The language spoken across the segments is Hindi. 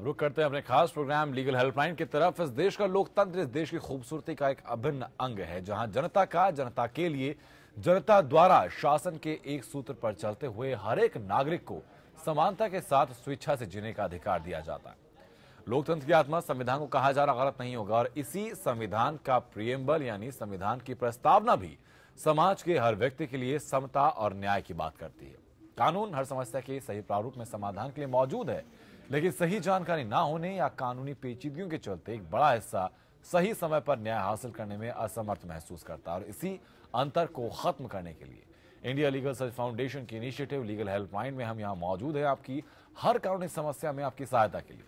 अब रुक करते हैं अपने खास प्रोग्राम लीगल हेल्पलाइन की तरफ इस देश का लोकतंत्र इस देश की खूबसूरती का एक अभिन्न अंग है जहां जनता का जनता के लिए जनता द्वारा शासन के एक सूत्र पर चलते हुए हर एक नागरिक को समानता के साथ स्वेच्छा से जीने का अधिकार दिया जाता है लोकतंत्र की आत्मा संविधान को कहा जाना गलत नहीं होगा और इसी संविधान का प्रियम्बल यानी संविधान की प्रस्तावना भी समाज के हर व्यक्ति के लिए समता और न्याय की बात करती है कानून हर समस्या के सही प्रारूप में समाधान के लिए मौजूद है लेकिन सही जानकारी ना होने या कानूनी पेचीदगियों के चलते एक बड़ा हिस्सा सही समय पर न्याय हासिल करने में असमर्थ महसूस करता है और इसी अंतर को खत्म करने के लिए इंडिया लीगल सर्च फाउंडेशन की इनिशिएटिव लीगल हेल्पलाइन में हम यहाँ मौजूद है आपकी हर कानूनी समस्या में आपकी सहायता के लिए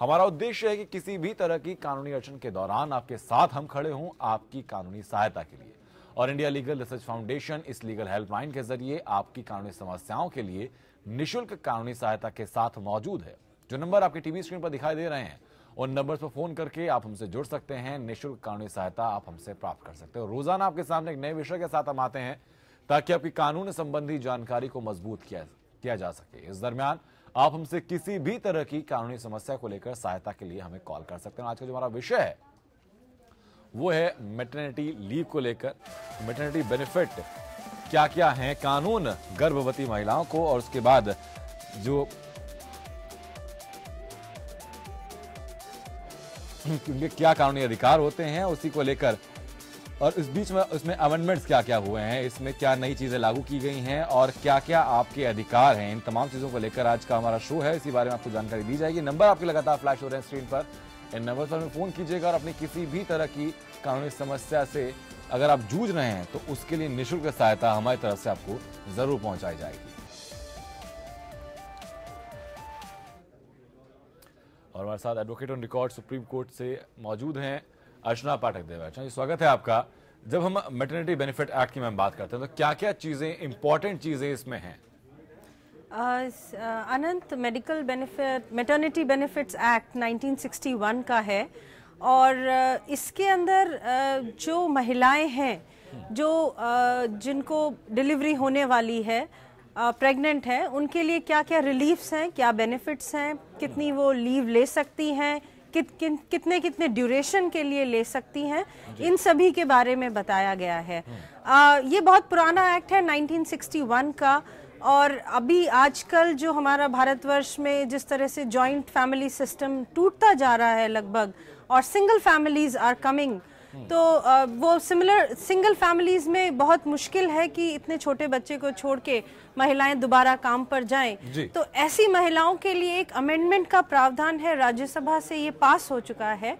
हमारा उद्देश्य है कि किसी भी तरह की कानूनी अड़चन के दौरान आपके साथ हम खड़े हों आपकी कानूनी सहायता के लिए और इंडिया लीगल रिसर्च फाउंडेशन इस लीगल हेल्पलाइन के जरिए आपकी कानूनी समस्याओं के लिए निशुल्क कानूनी सहायता के साथ मौजूद है जो नंबर आपके टीवी स्क्रीन पर दिखाई दे रहे हैं उन नंबर्स पर फोन करके आप हमसे जुड़ सकते हैं निःशुल्क कानूनी सहायता आप हमसे प्राप्त कर सकते हो रोजाना आपके सामने एक नए विषय के साथ हम आते हैं ताकि आपकी कानून संबंधी जानकारी को मजबूत किया किया जा सके इस दरमियान आप हमसे किसी भी तरह की कानूनी समस्या को लेकर सहायता के लिए हमें कॉल कर सकते हैं आज का जो हमारा विषय है वो है मेटर्निटी लीव को लेकर मेटर्निटी बेनिफिट क्या क्या हैं कानून गर्भवती महिलाओं को और उसके बाद जो उनके क्या कानूनी अधिकार होते हैं उसी को लेकर और इस बीच में उसमें अमेंडमेंट्स क्या क्या हुए हैं इसमें क्या नई चीज़ें लागू की गई हैं और क्या क्या आपके अधिकार हैं इन तमाम चीज़ों को लेकर आज का हमारा शो है इसी बारे में आपको जानकारी दी जाएगी नंबर आपके लगातार फ्लैश हो रहे हैं स्क्रीन पर इन नंबर पर हमें फ़ोन कीजिएगा और अपनी किसी भी तरह की कानूनी समस्या से अगर आप जूझ रहे हैं तो उसके लिए निःशुल्क सहायता हमारी तरफ से आपको जरूर पहुंचाई जाएगी और हमारे साथ advocate on record supreme court से मौजूद हैं अर्चना पाठक देव अर्चना स्वागत है आपका जब हम मेटर्निटी बेनिफिट एक्ट की मैम बात करते हैं तो क्या क्या चीज़ें इंपॉर्टेंट चीज़ें इसमें हैं अनंत medical benefit maternity benefits act 1961 का है और uh, इसके अंदर uh, जो महिलाएं हैं जो uh, जिनको डिलीवरी होने वाली है प्रेग्नेंट है उनके लिए क्या क्या रिलीफ्स हैं क्या बेनिफिट्स हैं कितनी वो लीव ले सकती हैं कित, किन, कितने कितने ड्यूरेशन के लिए ले सकती हैं इन सभी के बारे में बताया गया है हम्म। uh, ये बहुत पुराना एक्ट है 1961 का और अभी आजकल जो हमारा भारतवर्ष में जिस तरह से जॉइंट फैमिली सिस्टम टूटता जा रहा है लगभग और सिंगल फैमिलीज़ आर कमिंग तो वो सिमिलर सिंगल फैमिलीज़ में बहुत मुश्किल है कि इतने छोटे बच्चे को छोड़ के महिलाएं दोबारा काम पर जाएं तो ऐसी महिलाओं के लिए एक अमेंडमेंट का प्रावधान है राज्यसभा से ये पास हो चुका है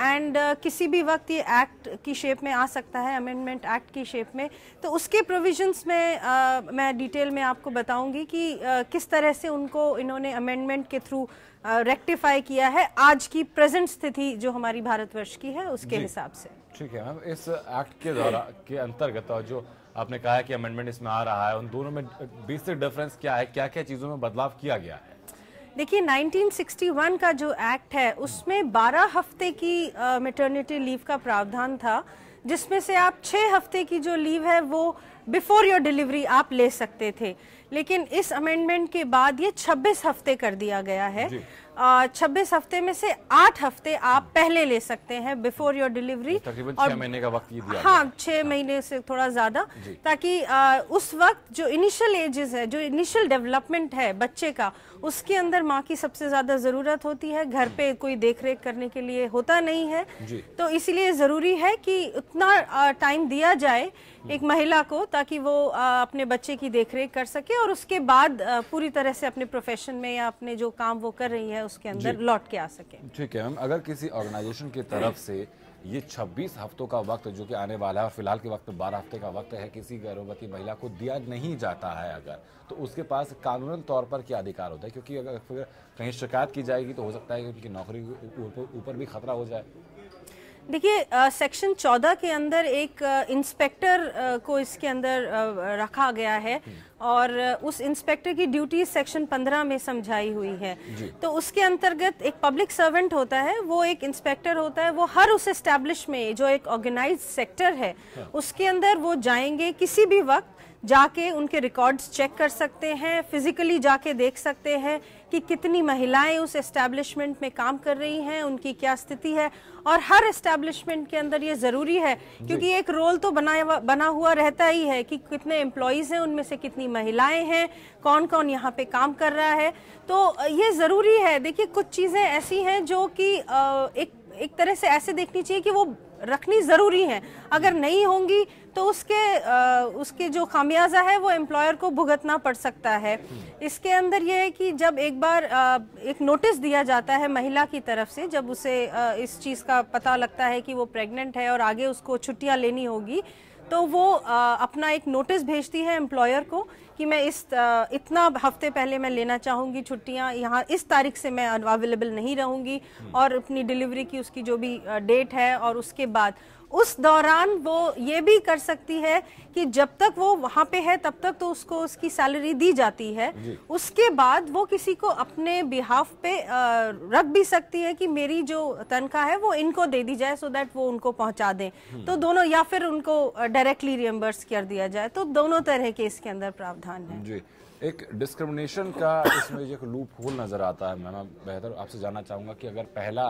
एंड uh, किसी भी वक्त ये एक्ट की शेप में आ सकता है अमेंडमेंट एक्ट की शेप में तो उसके प्रोविजंस में uh, मैं डिटेल में आपको बताऊंगी कि uh, किस तरह से उनको इन्होंने अमेंडमेंट के थ्रू रेक्टिफाई uh, किया है आज की प्रेजेंट स्थिति जो हमारी भारतवर्ष की है उसके हिसाब से ठीक है मैम इस एक्ट के द्वारा के अंतर्गत और जो आपने कहा कि अमेंडमेंट इसमें आ रहा है उन दोनों में बेसिक डिफरेंस क्या है क्या क्या चीज़ों में बदलाव किया गया है देखिए 1961 का जो एक्ट है उसमें 12 हफ्ते की मेटर्निटी लीव का प्रावधान था जिसमें से आप छः हफ्ते की जो लीव है वो बिफोर योर डिलीवरी आप ले सकते थे लेकिन इस अमेंडमेंट के बाद ये 26 हफ्ते कर दिया गया है छब्बीस हफ्ते में से आठ हफ्ते आप पहले ले सकते हैं बिफोर योर डिलीवरी और छह महीने का वक्त ये दिया हाँ छह हाँ। महीने से थोड़ा ज्यादा ताकि आ, उस वक्त जो इनिशियल एजेस है जो इनिशियल डेवलपमेंट है बच्चे का उसके अंदर माँ की सबसे ज्यादा जरूरत होती है घर पे कोई देख रेख करने के लिए होता नहीं है तो इसीलिए जरूरी है कि उतना टाइम दिया जाए एक महिला को ताकि वो आ, अपने बच्चे की देखरेख कर सके और उसके बाद आ, पूरी तरह से अपने प्रोफेशन में या अपने जो काम वो कर रही है उसके अंदर लौट के आ सके ठीक है मैम अगर किसी ऑर्गेनाइजेशन की तरफ से ये 26 हफ्तों का वक्त जो कि आने वाला है और फिलहाल के वक्त 12 हफ्ते का वक्त है किसी गर्भवती महिला को दिया नहीं जाता है अगर तो उसके पास कानूनन तौर पर क्या अधिकार होता है क्योंकि अगर कहीं शिकायत की जाएगी तो हो सकता है कि नौकरी ऊपर भी खतरा हो जाए देखिए सेक्शन चौदह के अंदर एक इंस्पेक्टर को इसके अंदर रखा गया है हम्म। और उस इंस्पेक्टर की ड्यूटी सेक्शन 15 में समझाई हुई है तो उसके अंतर्गत एक पब्लिक सर्वेंट होता है वो एक इंस्पेक्टर होता है वो हर उस एस्टेब्लिश में जो एक ऑर्गेनाइज सेक्टर है हाँ। उसके अंदर वो जाएंगे किसी भी वक्त जाके उनके रिकॉर्ड्स चेक कर सकते हैं फिज़िकली जाके देख सकते हैं कि कितनी महिलाएं उस एस्टेब्लिशमेंट में काम कर रही हैं उनकी क्या स्थिति है और हर एस्टेब्लिशमेंट के अंदर ये ज़रूरी है क्योंकि एक रोल तो बना बना हुआ रहता ही है कि कितने एम्प्लॉयज़ हैं उनमें से कितनी महिलाएं हैं कौन कौन यहाँ पे काम कर रहा है तो ये ज़रूरी है देखिए कुछ चीज़ें ऐसी हैं जो कि एक एक तरह से ऐसे देखनी चाहिए कि वो रखनी ज़रूरी है अगर नहीं होंगी तो उसके आ, उसके जो खामियाजा है वो एम्प्लॉयर को भुगतना पड़ सकता है इसके अंदर यह है कि जब एक बार आ, एक नोटिस दिया जाता है महिला की तरफ से जब उसे आ, इस चीज़ का पता लगता है कि वो प्रेग्नेंट है और आगे उसको छुट्टियां लेनी होगी तो वो आ, अपना एक नोटिस भेजती है एम्प्लॉयर को कि मैं इस इतना हफ्ते पहले मैं लेना चाहूँगी छुट्टियाँ यहाँ इस तारीख से मैं अवेलेबल नहीं रहूँगी और अपनी डिलीवरी की उसकी जो भी डेट है और उसके बाद उस दौरान वो ये भी कर सकती है कि जब तक वो वहाँ पे है तब तक तो उसको उसकी सैलरी दी जाती है उसके बाद वो किसी को अपने बिहाफ पे रख भी सकती है कि मेरी जो तनख्वाह है वो इनको दे दी जाए सो दैट वो उनको पहुँचा दें हम्म। तो दोनों या फिर उनको डायरेक्टली रियम्बर्स कर दिया जाए तो दोनों तरह के इसके अंदर प्रावधान है जी एक डिस्क्रिमिनेशन का इसमें एक लूप होल नज़र आता है मैम बेहतर आपसे जानना चाहूंगा कि अगर पहला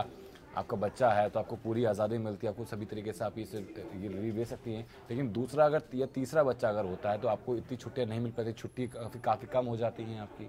आपका बच्चा है तो आपको पूरी आज़ादी मिलती है आपको सभी तरीके से आप इसे ये ले सकती हैं लेकिन दूसरा अगर या तीसरा बच्चा अगर होता है तो आपको इतनी छुट्टियाँ नहीं मिल पाती छुट्टी काफ़ी काफ़ी कम हो जाती हैं आपकी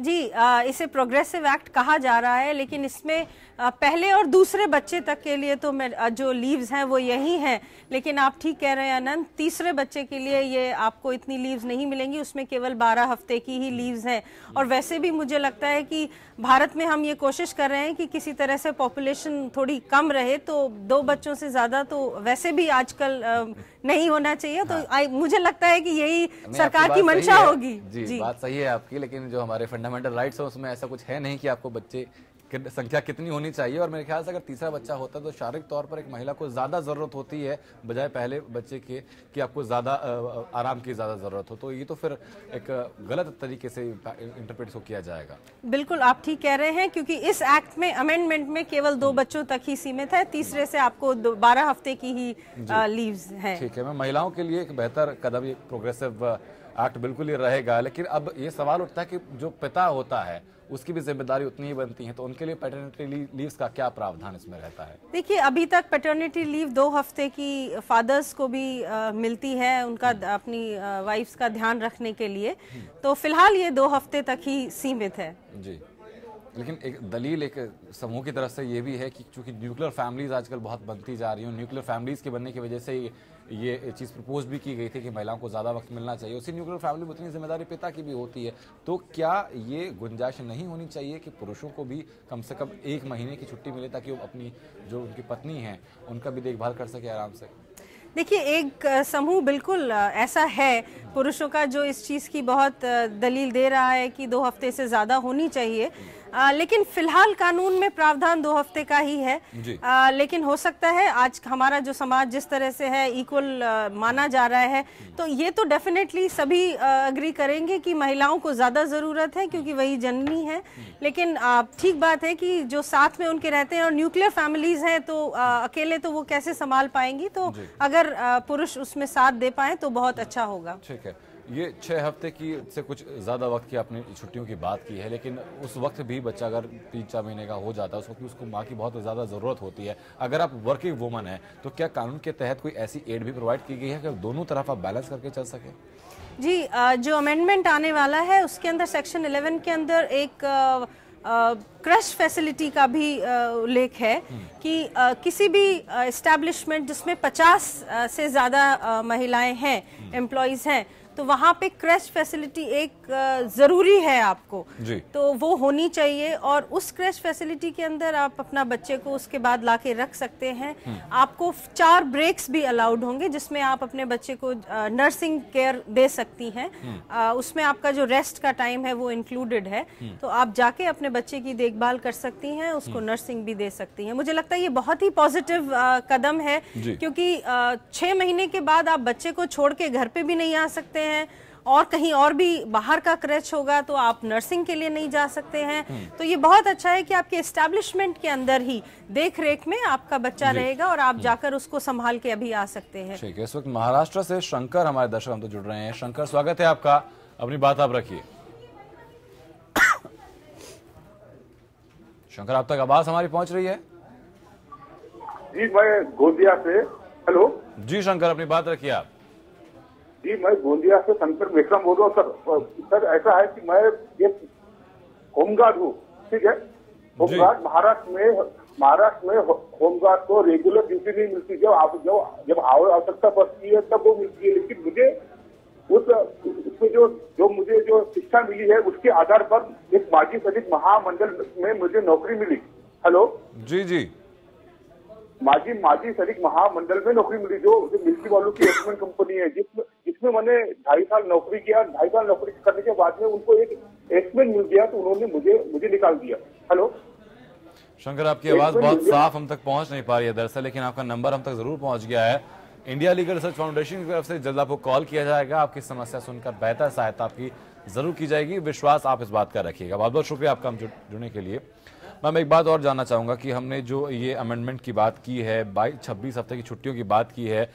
जी आ, इसे प्रोग्रेसिव एक्ट कहा जा रहा है लेकिन इसमें आ, पहले और दूसरे बच्चे तक के लिए तो मैं जो लीव्स हैं वो यही हैं लेकिन आप ठीक कह रहे हैं अनंत तीसरे बच्चे के लिए ये आपको इतनी लीव्स नहीं मिलेंगी उसमें केवल बारह हफ्ते की ही लीव्स हैं और वैसे भी मुझे लगता है कि भारत में हम ये कोशिश कर रहे हैं कि किसी तरह से पॉपुलेशन थोड़ी कम रहे तो दो बच्चों से ज़्यादा तो वैसे भी आजकल नहीं होना चाहिए तो हाँ। मुझे लगता है कि यही सरकार की मंशा होगी जी बात सही है आपकी लेकिन जो हमारे फंडा फंडामेंटल राइट्स हैं उसमें ऐसा कुछ है नहीं कि आपको बच्चे संख्या कितनी होनी चाहिए और मेरे ख्याल से अगर तीसरा बच्चा होता तो शारीरिक तौर पर एक महिला को ज़्यादा ज़रूरत होती है बजाय पहले बच्चे के कि आपको ज़्यादा आराम की ज़्यादा ज़रूरत हो तो ये तो फिर एक गलत तरीके से इंटरप्रेट को तो किया जाएगा बिल्कुल आप ठीक कह रहे हैं क्योंकि इस एक्ट में अमेंडमेंट में केवल दो हम्म। बच्चों तक ही सीमित है तीसरे से आपको बारह हफ्ते की ही लीव है ठीक है मैं महिलाओं के लिए एक बेहतर कदम प्रोग्रेसिव एक्ट बिल्कुल ही रहेगा लेकिन अब ये सवाल उठता है कि जो पिता होता है उसकी भी जिम्मेदारी उतनी ही बनती है तो उनके लिए पैटर्निटी लीव का क्या प्रावधान इसमें रहता है देखिए अभी तक पेटर्निटी लीव दो हफ्ते की फादर्स को भी आ, मिलती है उनका हम्म। अपनी वाइफ्स का ध्यान रखने के लिए तो फिलहाल ये दो हफ्ते तक ही सीमित है जी लेकिन एक दलील एक समूह की तरफ से ये भी है कि चूंकि न्यूक्लियर फैमिलीज़ आजकल बहुत बनती जा रही हैं न्यूक्लियर फैमिलीज़ के बनने की वजह से ये चीज़ प्रपोज भी की गई थी कि महिलाओं को ज़्यादा वक्त मिलना चाहिए उसी न्यूक्लियर फैमिली में उतनी जिम्मेदारी पिता की भी होती है तो क्या ये गुंजाइश नहीं होनी चाहिए कि पुरुषों को भी कम से कम एक महीने की छुट्टी मिले ताकि वो अपनी जो उनकी पत्नी है उनका भी देखभाल कर सके आराम से देखिए एक समूह बिल्कुल ऐसा है पुरुषों का जो इस चीज़ की बहुत दलील दे रहा है कि दो हफ्ते से ज़्यादा होनी चाहिए आ, लेकिन फिलहाल कानून में प्रावधान दो हफ्ते का ही है आ, लेकिन हो सकता है आज हमारा जो समाज जिस तरह से है इक्वल माना जा रहा है तो ये तो डेफिनेटली सभी अग्री करेंगे कि महिलाओं को ज़्यादा ज़रूरत है क्योंकि वही जननी है लेकिन ठीक बात है कि जो साथ में उनके रहते हैं और न्यूक्लियर फैमिलीज़ हैं तो अकेले तो वो कैसे संभाल पाएंगी तो अगर पुरुष उसमें साथ दे पाए तो बहुत अच्छा होगा ठीक है ये छः हफ्ते की से कुछ ज़्यादा वक्त की आपने छुट्टियों की बात की है लेकिन उस वक्त भी बच्चा अगर तीन चार महीने का हो जाता है उस वक्त उसको माँ की बहुत ज़्यादा ज़रूरत होती है अगर आप वर्किंग वूमन हैं तो क्या कानून के तहत कोई ऐसी एड भी प्रोवाइड की गई है कि दोनों तरफ आप बैलेंस करके चल सकें जी जो अमेंडमेंट आने वाला है उसके अंदर सेक्शन एलेवन के अंदर एक क्रश फैसिलिटी का भी उल्लेख है हम्म। कि किसी भी इस्टेब्लिशमेंट जिसमें 50 से ज़्यादा महिलाएं हैं एम्प्लॉयज़ हम्म। हैं तो वहाँ पे क्रैश फैसिलिटी एक ज़रूरी है आपको जी तो वो होनी चाहिए और उस क्रैश फैसिलिटी के अंदर आप अपना बच्चे को उसके बाद ला के रख सकते हैं हम्म। आपको चार ब्रेक्स भी अलाउड होंगे जिसमें आप अपने बच्चे को नर्सिंग केयर दे सकती हैं हम्म। उसमें आपका जो रेस्ट का टाइम है वो इंक्लूडेड है हम्म। तो आप जाके अपने बच्चे की देखभाल कर सकती हैं उसको नर्सिंग भी दे सकती हैं मुझे लगता है ये बहुत ही पॉजिटिव कदम है क्योंकि छः महीने के बाद आप बच्चे को छोड़ के घर पे भी नहीं आ सकते हैं हैं और कहीं और भी बाहर का क्रच होगा तो आप नर्सिंग के लिए नहीं जा सकते हैं हम्म। तो ये बहुत अच्छा है कि आपके एस्टेब्लिशमेंट के अंदर ही देख रेख में आपका बच्चा रहेगा और आप हम्म। जाकर उसको संभाल के अभी आ सकते हैं ठीक है इस वक्त महाराष्ट्र से शंकर हमारे दर्शक हम तो जुड़ रहे हैं शंकर स्वागत है आपका अपनी बात आप रखिए शंकर आप तक आवाज हमारी पहुंच रही है जी मैं गोदिया से हेलो जी शंकर अपनी बात रखिए आप जी मैं गोंदिया से शंकर विक्रम बोल रहा हूँ सर सर ऐसा है कि मैं ये होमगार्ड हूँ ठीक है होमगार्ड महाराष्ट्र में महाराष्ट्र में होमगार्ड को रेगुलर ड्यूटी नहीं मिलती जब आप जब जब आवश्यकता पड़ती है तब वो मिलती है लेकिन मुझे उस उसमें जो जो मुझे जो शिक्षा मिली है उसके आधार पर एक माजी सचिव महामंडल में मुझे नौकरी मिली हेलो जी जी माजी माजी सैनिक महामंडल में नौकरी मिली जो मिल्की वालों की एस्टमेंट कंपनी है जिसमें जिसमें मैंने ढाई साल नौकरी किया ढाई साल नौकरी करने के बाद में उनको एक एस्टमेंट मिल गया तो उन्होंने मुझे मुझे निकाल दिया हेलो शंकर आपकी आवाज बहुत साफ हम तक पहुंच नहीं पा रही है दरअसल लेकिन आपका नंबर हम तक जरूर पहुंच गया है इंडिया लीगल रिसर्च फाउंडेशन की तरफ से जल्द आपको कॉल किया जाएगा आपकी समस्या सुनकर बेहतर सहायता आपकी जरूर की जाएगी विश्वास आप इस बात का रखिएगा बहुत बहुत शुक्रिया आपका हम जुड़ने के लिए मैम एक बात और जानना चाहूँगा कि हमने जो ये अमेंडमेंट की बात की है बाईस छब्बीस हफ्ते की छुट्टियों की बात की है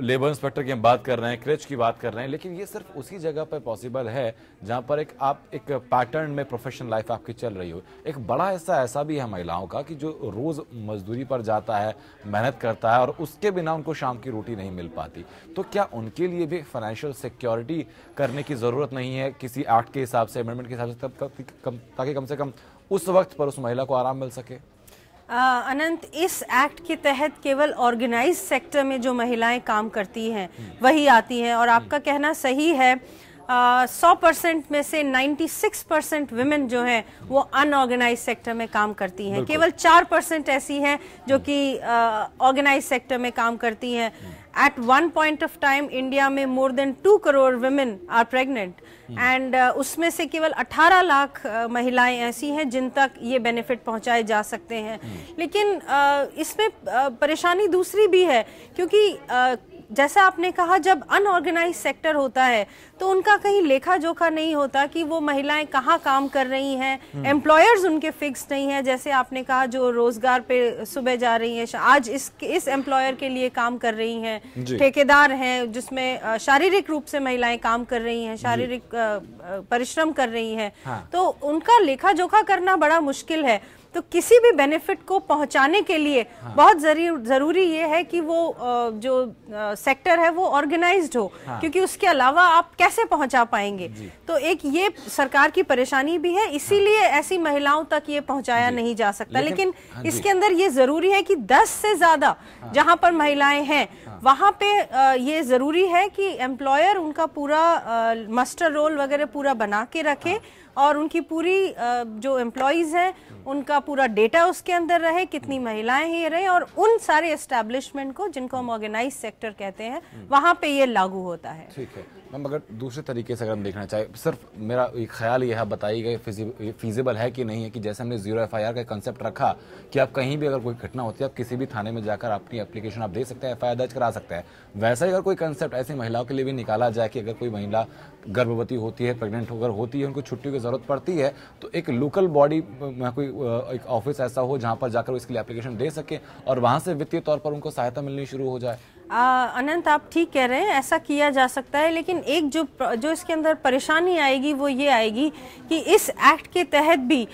लेबर इंस्पेक्टर की हम बात कर रहे हैं क्रेच की बात कर रहे हैं लेकिन ये सिर्फ उसी जगह पर पॉसिबल है जहाँ पर एक आप एक पैटर्न में प्रोफेशनल लाइफ आपकी चल रही हो एक बड़ा हिस्सा ऐसा भी है महिलाओं का कि जो रोज़ मजदूरी पर जाता है मेहनत करता है और उसके बिना उनको शाम की रोटी नहीं मिल पाती तो क्या उनके लिए भी फाइनेंशियल सिक्योरिटी करने की ज़रूरत नहीं है किसी एक्ट के हिसाब से अमेंडमेंट के हिसाब से तब ताकि कम से कम उस वक्त पर उस महिला को आराम मिल सके अनंत इस एक्ट के तहत केवल ऑर्गेनाइज सेक्टर में जो महिलाएं काम करती हैं हम्म। वही आती हैं और आपका हम्म। कहना सही है सौ परसेंट में से 96 परसेंट वुमेन जो हैं वो अनऑर्गेनाइज सेक्टर में काम करती हैं केवल चार परसेंट ऐसी हैं जो कि ऑर्गेनाइज सेक्टर में काम करती हैं at one point of time India में more than two crore women are pregnant and उसमें से केवल 18 लाख uh, महिलाएं ऐसी हैं जिन तक ये बेनिफिट पहुंचाए जा सकते हैं hmm. लेकिन uh, इसमें uh, परेशानी दूसरी भी है क्योंकि जैसा आपने कहा जब अनऑर्गेनाइज सेक्टर होता है तो उनका कहीं लेखा जोखा नहीं होता कि वो महिलाएं कहाँ काम कर रही हैं एम्प्लॉयर्स हम्म। उनके फिक्स नहीं है जैसे आपने कहा जो रोजगार पे सुबह जा रही हैं आज इस इस एम्प्लॉयर के लिए काम कर रही हैं ठेकेदार हैं जिसमें शारीरिक रूप से महिलाएं काम कर रही हैं शारीरिक परिश्रम कर रही हैं हाँ। तो उनका लेखा जोखा करना बड़ा मुश्किल है तो किसी भी बेनिफिट को पहुंचाने के लिए हाँ। बहुत ज़रूरी ये है कि वो जो सेक्टर है वो ऑर्गेनाइज्ड हो हाँ। क्योंकि उसके अलावा आप कैसे पहुंचा पाएंगे तो एक ये सरकार की परेशानी भी है इसीलिए हाँ। ऐसी महिलाओं तक ये पहुंचाया नहीं जा सकता लेकिन, लेकिन हाँ, इसके अंदर ये ज़रूरी है कि दस से ज़्यादा हाँ। जहाँ पर महिलाएं हैं वहाँ पे ये ज़रूरी है कि एम्प्लॉयर उनका पूरा मास्टर रोल वगैरह पूरा बना के रखे हाँ। और उनकी पूरी जो एम्प्लॉज हैं उनका पूरा डेटा उसके अंदर रहे कितनी महिलाएं ही रहे और उन सारे एस्टेब्लिशमेंट को जिनको हम ऑर्गेनाइज सेक्टर कहते हैं हम्म। वहाँ पे ये लागू होता है ठीक है मैम अगर दूसरे तरीके से अगर हम देखना चाहें सिर्फ मेरा एक ख्याल यह बताई गई फिजिबल है कि नहीं है कि जैसे हमने जीरो एफ का कंसेप्ट रखा कि आप कहीं भी अगर कोई घटना होती है आप किसी भी थाने में जाकर अपनी एप्लीकेशन आप दे सकते हैं एफ दर्ज करा सकते हैं वैसा ही अगर कोई कंसेप्ट ऐसी महिलाओं के लिए भी निकाला जाए कि अगर कोई महिला गर्भवती होती है प्रेगनेंट होकर होती है उनको छुट्टियों की ज़रूरत पड़ती है तो एक लोकल बॉडी कोई एक ऑफिस ऐसा हो जहाँ पर जाकर इसके लिए एप्लीकेशन दे सके और वहाँ से वित्तीय तौर पर उनको सहायता मिलनी शुरू हो जाए आ, अनंत आप ठीक कह रहे हैं ऐसा किया जा सकता है लेकिन एक जो जो इसके अंदर परेशानी आएगी वो ये आएगी कि इस एक्ट के तहत भी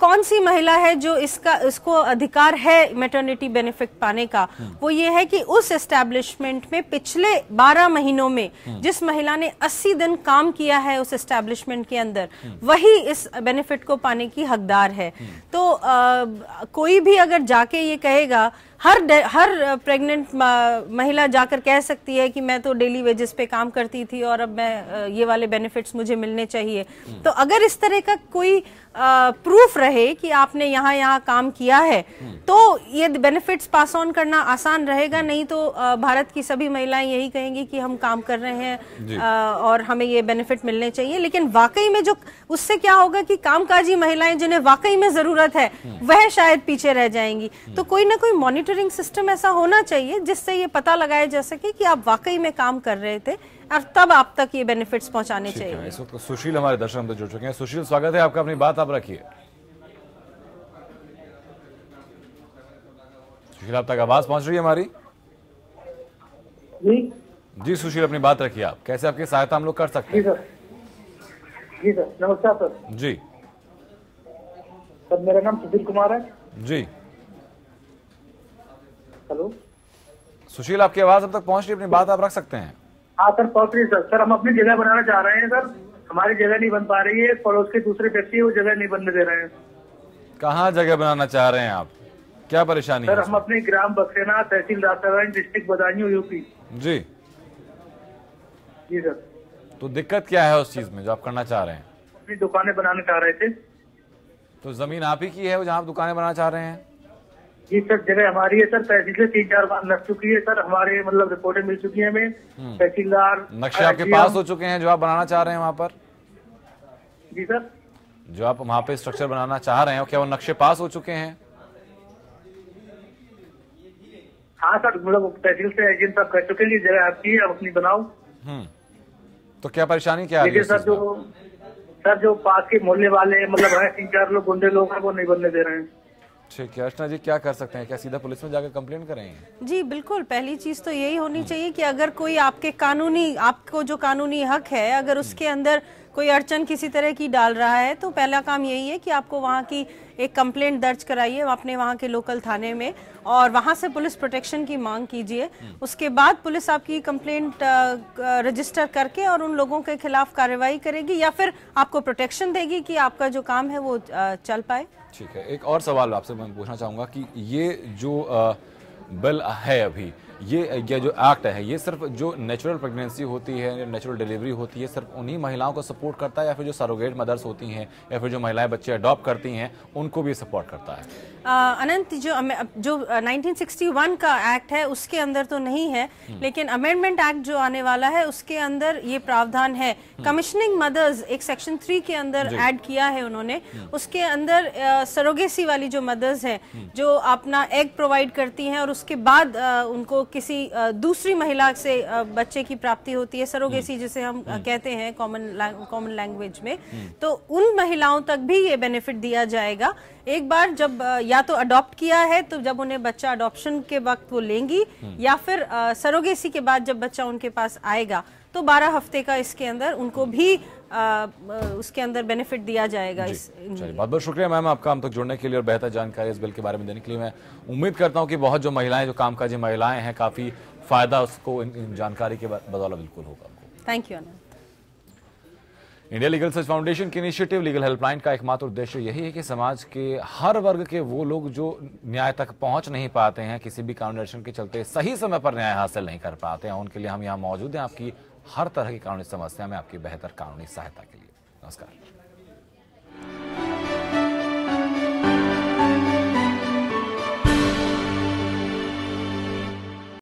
कौन सी महिला है जो इसका इसको अधिकार है मेटर्निटी बेनिफिट पाने का वो ये है कि उस एस्टेब्लिशमेंट में पिछले 12 महीनों में जिस महिला ने 80 दिन काम किया है उस एस्टेब्लिशमेंट के अंदर वही इस बेनिफिट को पाने की हकदार है तो आ, कोई भी अगर जाके ये कहेगा हर हर प्रेग्नेंट महिला जाकर कह सकती है कि मैं तो डेली वेजेस पे काम करती थी और अब मैं ये वाले बेनिफिट्स मुझे मिलने चाहिए हम्म। तो अगर इस तरह का कोई प्रूफ रहे कि आपने यहाँ यहाँ काम किया है हम्म। तो ये बेनिफिट्स पास ऑन करना आसान रहेगा हम्म। नहीं तो भारत की सभी महिलाएं यही कहेंगी कि हम काम कर रहे हैं और हमें ये बेनिफिट मिलने चाहिए लेकिन वाकई में जो उससे क्या होगा कि कामकाजी महिलाएं जिन्हें वाकई में जरूरत है वह शायद पीछे रह जाएंगी तो कोई ना कोई मॉनिटर मॉनिटरिंग सिस्टम ऐसा होना चाहिए जिससे ये पता लगाया जा सके कि आप वाकई में काम कर रहे थे और तब आप तक ये बेनिफिट्स पहुंचाने चाहिए इस वक्त सुशील हमारे दर्शन हमसे जुड़ चुके हैं सुशील स्वागत है आपका अपनी बात आप रखिए सुशील आप तक आवाज पहुंच रही है हमारी जी सुशील अपनी बात रखिए आप कैसे आपकी सहायता हम लोग कर सकते हैं जी सर नमस्कार सर जी सर मेरा नाम सुधीर कुमार है जी हेलो सुशील आपकी आवाज अब तक पहुंच रही है अपनी बात आप रख सकते हैं हाँ सर पहुंच रही सर सर हम अपनी जगह बनाना चाह रहे हैं सर हमारी जगह नहीं बन पा रही है पड़ोस के दूसरे व्यक्ति वो जगह नहीं बनने दे रहे हैं कहाँ जगह बनाना चाह रहे हैं आप क्या परेशानी सर हम अपने ग्राम बक्सेना तहसील रातागंज डिस्ट्रिक्ट बदायूं यूपी जी जी सर तो दिक्कत क्या है उस चीज में जो आप करना चाह रहे हैं अपनी दुकानें बनाना चाह रहे थे तो जमीन आप ही की है जहाँ आप दुकानें बनाना चाह रहे हैं जी सर जगह हमारी है सर तहसील से तीन चार बार लग चुकी है सर हमारे मतलब रिपोर्टें मिल चुकी है हमें हम्म। तहसीलदार नक्शे आपके पास हो चुके हैं जो आप बनाना चाह रहे हैं वहाँ पर जी सर जो आप वहाँ पे स्ट्रक्चर बनाना चाह रहे हैं क्या वो नक्शे पास हो चुके हैं हाँ सर मतलब तहसील से एजेंट साहब कह चुके हैं जगह आपकी अब अपनी बनाओ हम्म। तो क्या परेशानी क्या है सर जो सर जो पास के मोहल्ले वाले मतलब तीन चार लोग गुंडे लोग हैं वो नहीं बनने दे रहे हैं ठीक है अर्चना जी क्या कर सकते हैं क्या सीधा पुलिस में जाकर कंप्लेंट करें जी बिल्कुल पहली चीज तो यही होनी चाहिए कि अगर कोई आपके कानूनी आपको जो कानूनी हक है अगर उसके अंदर कोई अड़चन किसी तरह की डाल रहा है तो पहला काम यही है कि आपको वहाँ की एक कंप्लेंट दर्ज कराइए अपने वहाँ के लोकल थाने में और वहाँ से पुलिस प्रोटेक्शन की मांग कीजिए हम्म। उसके बाद पुलिस आपकी कंप्लेंट रजिस्टर करके और उन लोगों के खिलाफ कार्रवाई करेगी या फिर आपको प्रोटेक्शन देगी कि आपका जो काम है वो चल पाए ठीक है एक और सवाल आपसे मैं पूछना चाहूँगा कि ये जो बिल है अभी ये यह जो एक्ट है ये सिर्फ जो नेचुरल प्रेगनेंसी होती है नेचुरल डिलीवरी होती है सिर्फ उन्हीं महिलाओं को सपोर्ट करता है या फिर जो सरोगेट मदर्स होती हैं या फिर जो महिलाएं बच्चे अडॉप्ट करती हैं उनको भी सपोर्ट करता है अनंत जो जो 1961 का एक्ट है उसके अंदर तो नहीं है हम्म। लेकिन अमेंडमेंट एक्ट जो आने वाला है उसके अंदर ये प्रावधान है कमिश्निंग हम्म। मदर्स एक सेक्शन थ्री के अंदर एड किया है उन्होंने हम्म। उसके अंदर सरोगेसी वाली जो मदर्स है जो अपना एग प्रोवाइड करती है और उसके बाद उनको किसी दूसरी महिला से बच्चे की प्राप्ति होती है सरोगेसी हम्म। जिसे हम हम्म। कहते हैं कॉमन कॉमन लैंग्वेज में हम्म। तो उन महिलाओं तक भी ये बेनिफिट दिया जाएगा एक बार जब या तो अडॉप्ट किया है तो जब उन्हें बच्चा अडॉप्शन के वक्त वो लेंगी या फिर सरोगेसी के बाद जब बच्चा उनके पास आएगा तो 12 हफ्ते का इसके अंदर उनको भी उसके अंदर बेनिफिट दिया जाएगा इस बहुत बहुत शुक्रिया मैम आपका हम तक जुड़ने के लिए और बेहतर जानकारी इस बिल के बारे में देने के लिए मैं उम्मीद करता हूँ कि बहुत जो महिलाएं जो कामकाजी महिलाएं हैं काफ़ी फ़ायदा उसको इन, जानकारी के बदौला बिल्कुल होगा thank you India legal search foundation की इनिशिएटिव लीगल हेल्पलाइन का एकमात्र उद्देश्य यही है कि समाज के हर वर्ग के वो लोग जो न्याय तक पहुंच नहीं पाते हैं किसी भी कानून के चलते सही समय पर न्याय हासिल नहीं कर पाते हैं उनके लिए हम यहाँ मौजूद हैं आपकी हर तरह की कानूनी समस्या में आपकी बेहतर कानूनी सहायता के लिए नमस्कार